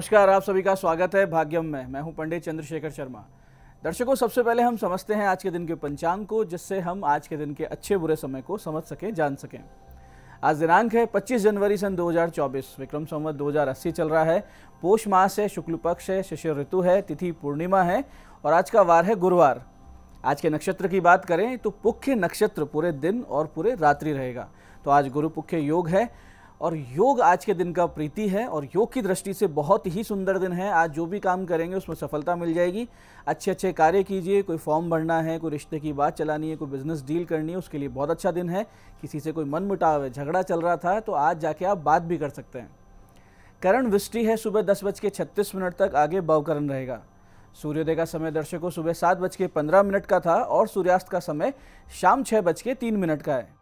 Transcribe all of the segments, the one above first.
नमस्कार आप सभी का स्वागत है भाग्यम में मैं हूं पंडित चंद्रशेखर शर्मा दर्शकों सबसे पहले हम समझते हैं आज के दिन के पंचांग को जिससे हम आज के दिन के अच्छे बुरे समय को समझ सकें जान सकें आज दिनांक है 25 जनवरी सन 2024 विक्रम संवत दो चल रहा है पोष मास है शुक्ल पक्ष है शिशिर ऋतु है तिथि पूर्णिमा है और आज का वार है गुरुवार आज के नक्षत्र की बात करें तो पुख्य नक्षत्र पूरे दिन और पूरे रात्रि रहेगा तो आज गुरु पुख्य योग है और योग आज के दिन का प्रीति है और योग की दृष्टि से बहुत ही सुंदर दिन है आज जो भी काम करेंगे उसमें सफलता मिल जाएगी अच्छे अच्छे कार्य कीजिए कोई फॉर्म भरना है कोई रिश्ते की बात चलानी है कोई बिजनेस डील करनी है उसके लिए बहुत अच्छा दिन है किसी से कोई मन मुटाव है झगड़ा चल रहा था तो आज जाके आप बात भी कर सकते हैं करण वृष्टि है सुबह दस बज के छत्तीस मिनट तक आगे बवकरण रहेगा सूर्योदय का समय दर्शकों सुबह सात बज के पंद्रह मिनट का था और सूर्यास्त का समय शाम छः बज के तीन मिनट का है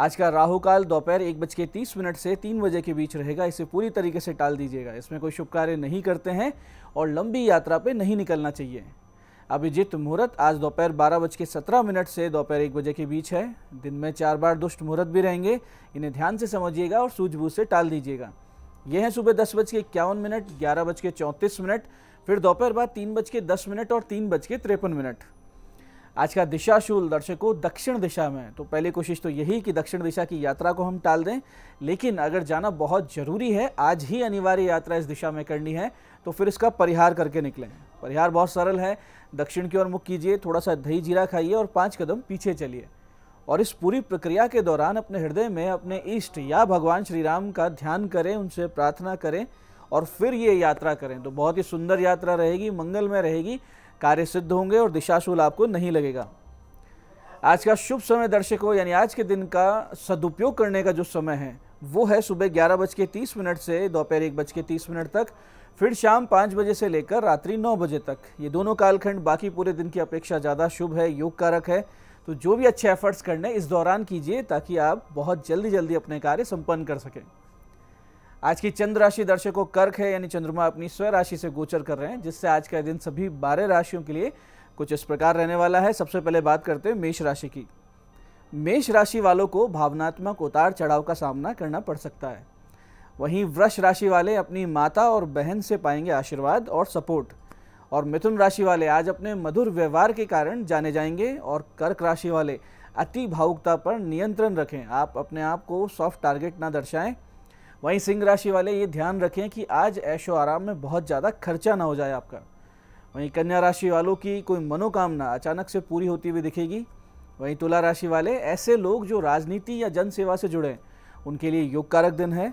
आज का राहु काल दोपहर एक बज के तीस मिनट से तीन बजे के बीच रहेगा इसे पूरी तरीके से टाल दीजिएगा इसमें कोई शुभ कार्य नहीं करते हैं और लंबी यात्रा पे नहीं निकलना चाहिए अभिजीत मुहूर्त आज दोपहर बारह बज के सत्रह मिनट से दोपहर एक बजे के बीच है दिन में चार बार दुष्ट मुहूर्त भी रहेंगे इन्हें ध्यान से समझिएगा और सूझबूझ से टाल दीजिएगा यह है सुबह दस बज के इक्यावन मिनट ग्यारह बज के चौंतीस मिनट फिर दोपहर बाद तीन बज के दस मिनट और तीन बज के तिरपन मिनट आज का दिशाशूल दर्शकों दक्षिण दिशा में तो पहली कोशिश तो यही कि दक्षिण दिशा की यात्रा को हम टाल दें लेकिन अगर जाना बहुत ज़रूरी है आज ही अनिवार्य यात्रा इस दिशा में करनी है तो फिर इसका परिहार करके निकलें परिहार बहुत सरल है दक्षिण की ओर मुख कीजिए थोड़ा सा दही जीरा खाइए और पाँच कदम पीछे चलिए और इस पूरी प्रक्रिया के दौरान अपने हृदय में अपने इष्ट या भगवान श्री राम का ध्यान करें उनसे प्रार्थना करें और फिर ये यात्रा करें तो बहुत ही सुंदर यात्रा रहेगी मंगलमय रहेगी कार्य सिद्ध होंगे और दिशाशूल आपको नहीं लगेगा आज का शुभ समय दर्शकों यानी आज के दिन का सदुपयोग करने का जो समय है वो है सुबह ग्यारह बज के तीस मिनट से दोपहर एक बज के तीस मिनट तक फिर शाम पाँच बजे से लेकर रात्रि नौ बजे तक ये दोनों कालखंड बाकी पूरे दिन की अपेक्षा ज़्यादा शुभ है योग कारक है तो जो भी अच्छे एफर्ट्स करने इस दौरान कीजिए ताकि आप बहुत जल्दी जल्दी अपने कार्य संपन्न कर सकें आज की चंद्र राशि दर्शकों कर्क है यानी चंद्रमा अपनी स्व राशि से गोचर कर रहे हैं जिससे आज का दिन सभी बारह राशियों के लिए कुछ इस प्रकार रहने वाला है सबसे पहले बात करते हैं मेष राशि की मेष राशि वालों को भावनात्मक उतार चढ़ाव का सामना करना पड़ सकता है वहीं वृष राशि वाले अपनी माता और बहन से पाएंगे आशीर्वाद और सपोर्ट और मिथुन राशि वाले आज अपने मधुर व्यवहार के कारण जाने जाएंगे और कर्क राशि वाले अति भावुकता पर नियंत्रण रखें आप अपने आप को सॉफ्ट टारगेट ना दर्शाएं वहीं सिंह राशि वाले ये ध्यान रखें कि आज ऐशो आराम में बहुत ज़्यादा खर्चा ना हो जाए आपका वहीं कन्या राशि वालों की कोई मनोकामना अचानक से पूरी होती हुई दिखेगी वहीं तुला राशि वाले ऐसे लोग जो राजनीति या जन सेवा से जुड़े उनके लिए योग कारक दिन है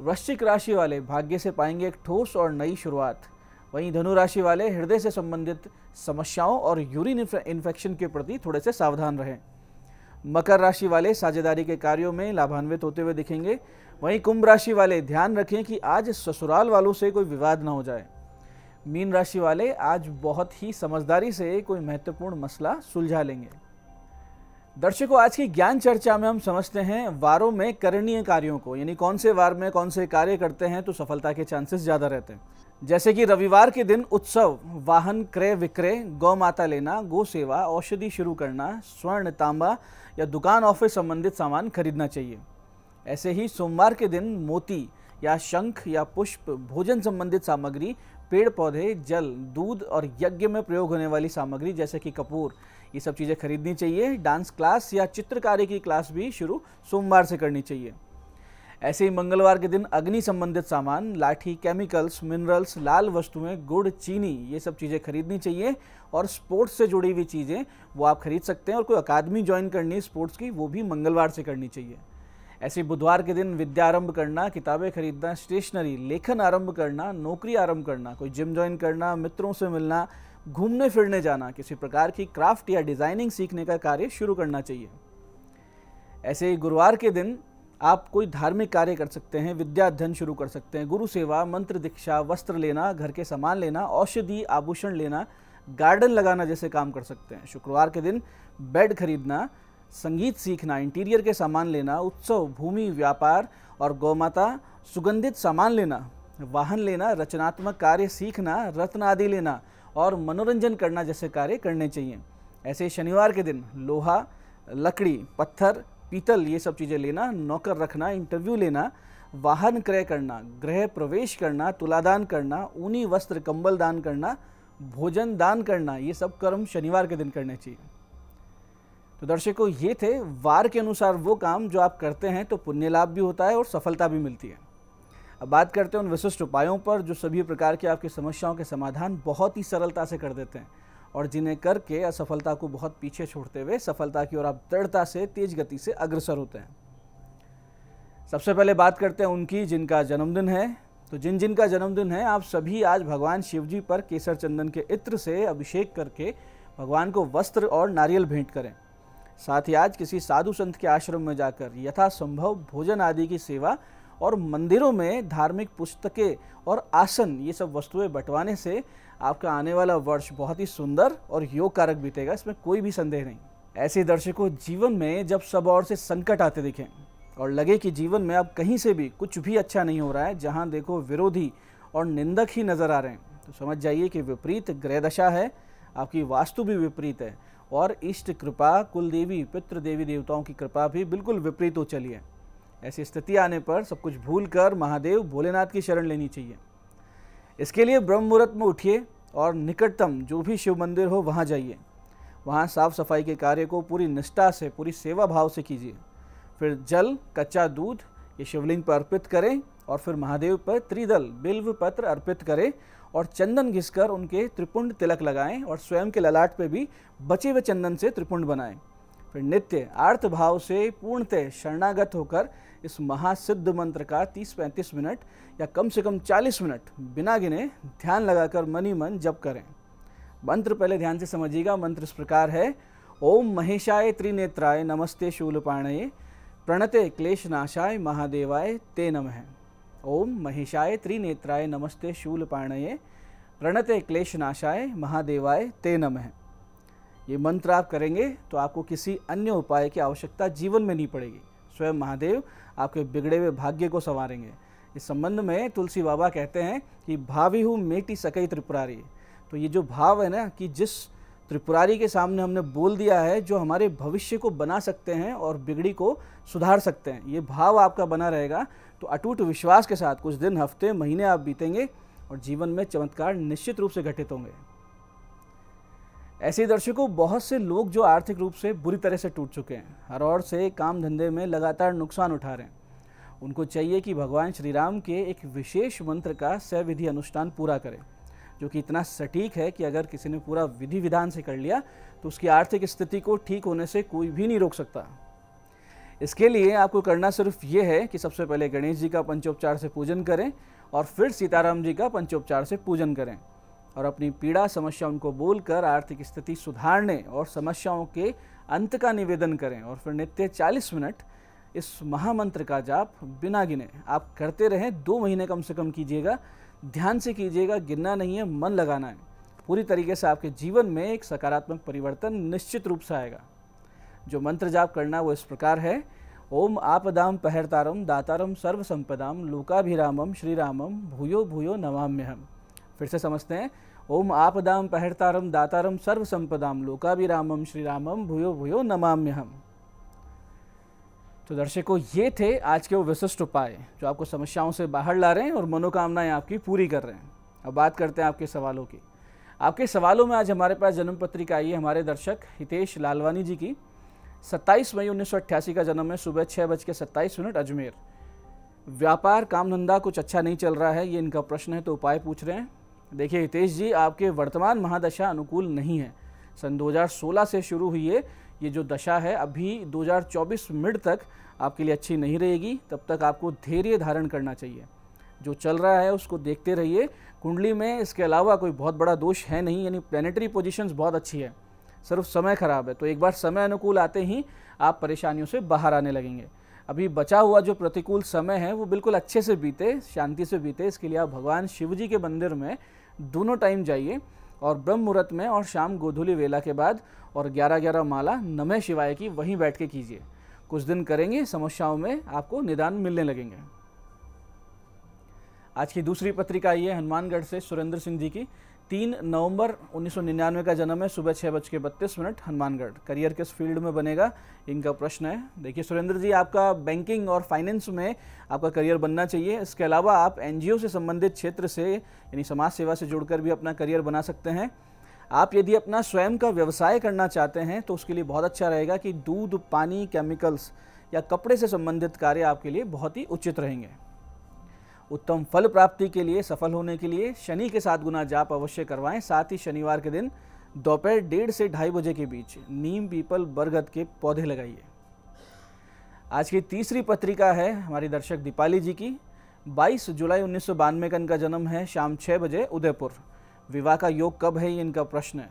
वृश्चिक राशि वाले भाग्य से पाएंगे एक ठोस और नई शुरुआत वहीं धनु राशि वाले हृदय से संबंधित समस्याओं और यूरिन इन्फेक्शन के प्रति थोड़े से सावधान रहें मकर राशि वाले साझेदारी के कार्यों में लाभान्वित होते हुए दिखेंगे वहीं कुंभ राशि वाले ध्यान रखें कि आज ससुराल वालों से कोई विवाद ना हो जाए मीन राशि वाले आज बहुत ही समझदारी से कोई महत्वपूर्ण मसला सुलझा लेंगे दर्शकों आज की ज्ञान चर्चा में हम समझते हैं वारों में करणीय कार्यों को यानी कौन से वार में कौन से कार्य करते हैं तो सफलता के चांसेस ज़्यादा रहते हैं जैसे कि रविवार के दिन उत्सव वाहन क्रय विक्रय गौ माता लेना गो सेवा औषधि शुरू करना स्वर्ण तांबा या दुकान ऑफिस संबंधित सामान खरीदना चाहिए ऐसे ही सोमवार के दिन मोती या शंख या पुष्प भोजन संबंधित सामग्री पेड़ पौधे जल दूध और यज्ञ में प्रयोग होने वाली सामग्री जैसे कि कपूर ये सब चीज़ें खरीदनी चाहिए डांस क्लास या चित्रकारी की क्लास भी शुरू सोमवार से करनी चाहिए ऐसे ही मंगलवार के दिन अग्नि संबंधित सामान लाठी केमिकल्स मिनरल्स लाल वस्तुएं गुड़ चीनी ये सब चीज़ें खरीदनी चाहिए और स्पोर्ट्स से जुड़ी हुई चीज़ें वो आप खरीद सकते हैं और कोई अकादमी ज्वाइन करनी है स्पोर्ट्स की वो भी मंगलवार से करनी चाहिए ऐसे बुधवार के दिन विद्या आरंभ करना किताबें खरीदना स्टेशनरी लेखन आरंभ करना नौकरी आरंभ करना कोई जिम ज्वाइन करना मित्रों से मिलना घूमने फिरने जाना किसी प्रकार की क्राफ्ट या डिज़ाइनिंग सीखने का कार्य शुरू करना चाहिए ऐसे ही गुरुवार के दिन आप कोई धार्मिक कार्य कर सकते हैं विद्या अध्ययन शुरू कर सकते हैं गुरु सेवा मंत्र दीक्षा वस्त्र लेना घर के सामान लेना औषधि आभूषण लेना गार्डन लगाना जैसे काम कर सकते हैं शुक्रवार के दिन बेड खरीदना संगीत सीखना इंटीरियर के सामान लेना उत्सव भूमि व्यापार और गौमाता सुगंधित सामान लेना वाहन लेना रचनात्मक कार्य सीखना रत्न आदि लेना और मनोरंजन करना जैसे कार्य करने चाहिए ऐसे शनिवार के दिन लोहा लकड़ी पत्थर पीतल ये सब चीज़ें लेना नौकर रखना इंटरव्यू लेना वाहन क्रय करना गृह प्रवेश करना तुलादान करना ऊनी वस्त्र कंबल दान करना भोजन दान करना ये सब कर्म शनिवार के दिन करने चाहिए तो दर्शकों ये थे वार के अनुसार वो काम जो आप करते हैं तो पुण्य लाभ भी होता है और सफलता भी मिलती है अब बात करते हैं उन विशिष्ट उपायों पर जो सभी प्रकार की आपकी समस्याओं के समाधान बहुत ही सरलता से कर देते हैं और जिन्हें करके असफलता को बहुत पीछे छोड़ते हुए सफलता की ओर आप दृढ़ता से तेज गति से अग्रसर होते हैं सबसे पहले बात करते हैं उनकी जिनका जन्मदिन है तो जिन जिन का जन्मदिन है आप सभी आज भगवान शिव जी पर केसर चंदन के इत्र से अभिषेक करके भगवान को वस्त्र और नारियल भेंट करें साथ ही आज किसी साधु संत के आश्रम में जाकर यथासंभव भोजन आदि की सेवा और मंदिरों में धार्मिक पुस्तकें और आसन ये सब वस्तुएं बंटवाने से आपका आने वाला वर्ष बहुत ही सुंदर और योग कारक बीतेगा इसमें कोई भी संदेह नहीं ऐसे दर्शकों जीवन में जब सब और से संकट आते दिखें और लगे कि जीवन में अब कहीं से भी कुछ भी अच्छा नहीं हो रहा है जहाँ देखो विरोधी और निंदक ही नज़र आ रहे हैं तो समझ जाइए कि विपरीत ग्रह दशा है आपकी वास्तु भी विपरीत है और इष्ट कृपा कुल देवी पितृ देवी देवताओं की कृपा भी बिल्कुल विपरीत हो चली है ऐसी स्थिति आने पर सब कुछ भूल कर महादेव भोलेनाथ की शरण लेनी चाहिए इसके लिए ब्रह्म मुहूर्त में उठिए और निकटतम जो भी शिव मंदिर हो वहाँ जाइए वहाँ साफ सफाई के कार्य को पूरी निष्ठा से पूरी सेवा भाव से कीजिए फिर जल कच्चा दूध ये शिवलिंग पर अर्पित करें और फिर महादेव पर त्रिदल बिल्व पत्र अर्पित करें और चंदन घिसकर उनके त्रिपुंड तिलक लगाएं और स्वयं के ललाट पर भी बचे हुए चंदन से त्रिपुंड बनाएं फिर नित्य आर्थ भाव से पूर्णतः शरणागत होकर इस महासिद्ध मंत्र का 30-35 मिनट या कम से कम 40 मिनट बिना गिने ध्यान लगाकर मन ही मन जप करें मंत्र पहले ध्यान से समझिएगा मंत्र इस प्रकार है ओम महेशाय त्रिनेत्राय नमस्ते शूलपाणये प्रणते क्लेशनाशाय महादेवाय ते नम ओम महेशाय त्रिनेत्राय नमस्ते शूलपाणये प्रणते क्लेशनाशाय महादेवाय ते नम ये मंत्र आप करेंगे तो आपको किसी अन्य उपाय की आवश्यकता जीवन में नहीं पड़ेगी स्वयं महादेव आपके बिगड़े हुए भाग्य को संवारेंगे इस संबंध में तुलसी बाबा कहते हैं कि भावी हूँ मेटी सकई त्रिपुरारी तो ये जो भाव है ना कि जिस त्रिपुरारी के सामने हमने बोल दिया है जो हमारे भविष्य को बना सकते हैं और बिगड़ी को सुधार सकते हैं ये भाव आपका बना रहेगा तो अटूट विश्वास के साथ कुछ दिन हफ्ते महीने आप बीतेंगे और जीवन में चमत्कार निश्चित रूप से घटित होंगे ऐसे ही दर्शकों बहुत से लोग जो आर्थिक रूप से बुरी तरह से टूट चुके हैं हर और से काम धंधे में लगातार नुकसान उठा रहे हैं उनको चाहिए कि भगवान श्री राम के एक विशेष मंत्र का सविधि अनुष्ठान पूरा करें जो कि इतना सटीक है कि अगर किसी ने पूरा विधि विधान से कर लिया तो उसकी आर्थिक स्थिति को ठीक होने से कोई भी नहीं रोक सकता इसके लिए आपको करना सिर्फ ये है कि सबसे पहले गणेश जी का पंचोपचार से पूजन करें और फिर सीताराम जी का पंचोपचार से पूजन करें और अपनी पीड़ा समस्या उनको बोलकर आर्थिक स्थिति सुधारने और समस्याओं के अंत का निवेदन करें और फिर नित्य 40 मिनट इस महामंत्र का जाप बिना गिने आप करते रहें दो महीने कम से कम कीजिएगा ध्यान से कीजिएगा गिनना नहीं है मन लगाना है पूरी तरीके से आपके जीवन में एक सकारात्मक परिवर्तन निश्चित रूप से आएगा जो मंत्र जाप करना वो इस प्रकार है ओम आपदाम पहरतारम दातारम सर्वसंपदाम लोकाभिरामम श्रीरामम भूयो भूयो हम फिर से समझते हैं ओम आपदाम पहरतारम दातारम सर्व संपदाम लोकाभिरामम श्री रामम भूयो भूयो नमाम्य हम तो दर्शकों ये थे आज के वो विशिष्ट उपाय जो आपको समस्याओं से बाहर ला रहे हैं और मनोकामनाएं आपकी पूरी कर रहे हैं अब बात करते हैं आपके सवालों की आपके सवालों में आज हमारे पास जन्म पत्रिका आई है हमारे दर्शक हितेश लालवानी जी की 27 मई उन्नीस का जन्म है सुबह छः बज के सत्ताईस मिनट अजमेर व्यापार काम धंधा कुछ अच्छा नहीं चल रहा है ये इनका प्रश्न है तो उपाय पूछ रहे हैं देखिए हितेश जी आपके वर्तमान महादशा अनुकूल नहीं है सन 2016 से शुरू हुई है ये जो दशा है अभी 2024 मिड तक आपके लिए अच्छी नहीं रहेगी तब तक आपको धैर्य धारण करना चाहिए जो चल रहा है उसको देखते रहिए कुंडली में इसके अलावा कोई बहुत बड़ा दोष है नहीं यानी प्लानिटरी पोजिशन बहुत अच्छी है सिर्फ समय खराब है तो एक बार समय अनुकूल आते ही आप परेशानियों से बाहर आने लगेंगे अभी बचा हुआ जो प्रतिकूल समय है वो बिल्कुल अच्छे से बीते शांति से बीते इसके लिए आप भगवान शिव जी के मंदिर में दोनों टाइम जाइए और ब्रह्म मुहूर्त में और शाम गोधुली वेला के बाद और ग्यारह ग्यारह माला नमः शिवाय की वहीं बैठ के कीजिए कुछ दिन करेंगे समस्याओं में आपको निदान मिलने लगेंगे आज की दूसरी पत्रिका आई है हनुमानगढ़ से सुरेंद्र सिंह जी की तीन नवंबर 1999 का जन्म है सुबह छः बज के बत्तीस मिनट हनुमानगढ़ करियर किस फील्ड में बनेगा इनका प्रश्न है देखिए सुरेंद्र जी आपका बैंकिंग और फाइनेंस में आपका करियर बनना चाहिए इसके अलावा आप एनजीओ से संबंधित क्षेत्र से यानी समाज सेवा से जुड़कर भी अपना करियर बना सकते हैं आप यदि अपना स्वयं का व्यवसाय करना चाहते हैं तो उसके लिए बहुत अच्छा रहेगा कि दूध पानी केमिकल्स या कपड़े से संबंधित कार्य आपके लिए बहुत ही उचित रहेंगे उत्तम फल प्राप्ति के लिए सफल होने के लिए शनि के साथ गुना जाप अवश्य करवाएं साथ ही शनिवार के दिन दोपहर डेढ़ से ढाई बजे के बीच नीम पीपल बरगद के पौधे लगाइए आज की तीसरी पत्रिका है हमारी दर्शक दीपाली जी की 22 जुलाई उन्नीस का इनका जन्म है शाम छः बजे उदयपुर विवाह का योग कब है ये इनका प्रश्न है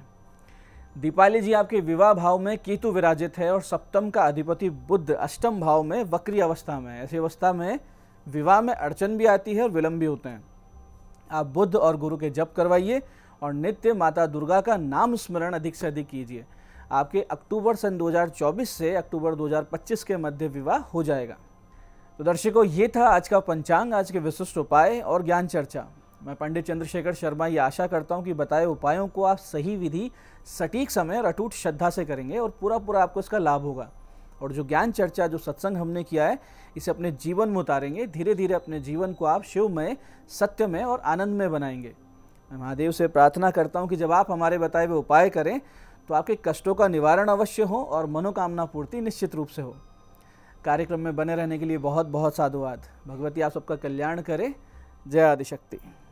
दीपाली जी आपके विवाह भाव में केतु विराजित है और सप्तम का अधिपति बुद्ध अष्टम भाव में वक्री अवस्था में ऐसी अवस्था में विवाह में अड़चन भी आती है और विलंब भी होते हैं आप बुद्ध और गुरु के जप करवाइए और नित्य माता दुर्गा का नाम स्मरण अधिक से अधिक कीजिए आपके अक्टूबर सन 2024 से अक्टूबर 2025 के मध्य विवाह हो जाएगा तो दर्शकों ये था आज का पंचांग आज के विशिष्ट उपाय और ज्ञान चर्चा मैं पंडित चंद्रशेखर शर्मा ये आशा करता हूँ कि बताए उपायों को आप सही विधि सटीक समय और अटूट श्रद्धा से करेंगे और पूरा पूरा आपको इसका लाभ होगा और जो ज्ञान चर्चा जो सत्संग हमने किया है इसे अपने जीवन में उतारेंगे धीरे धीरे अपने जीवन को आप शिवमय सत्यमय और आनंदमय बनाएंगे मैं महादेव से प्रार्थना करता हूँ कि जब आप हमारे बताए हुए उपाय करें तो आपके कष्टों का निवारण अवश्य हो और मनोकामना पूर्ति निश्चित रूप से हो कार्यक्रम में बने रहने के लिए बहुत बहुत साधुवाद भगवती आप सबका कल्याण करें जय आदिशक्ति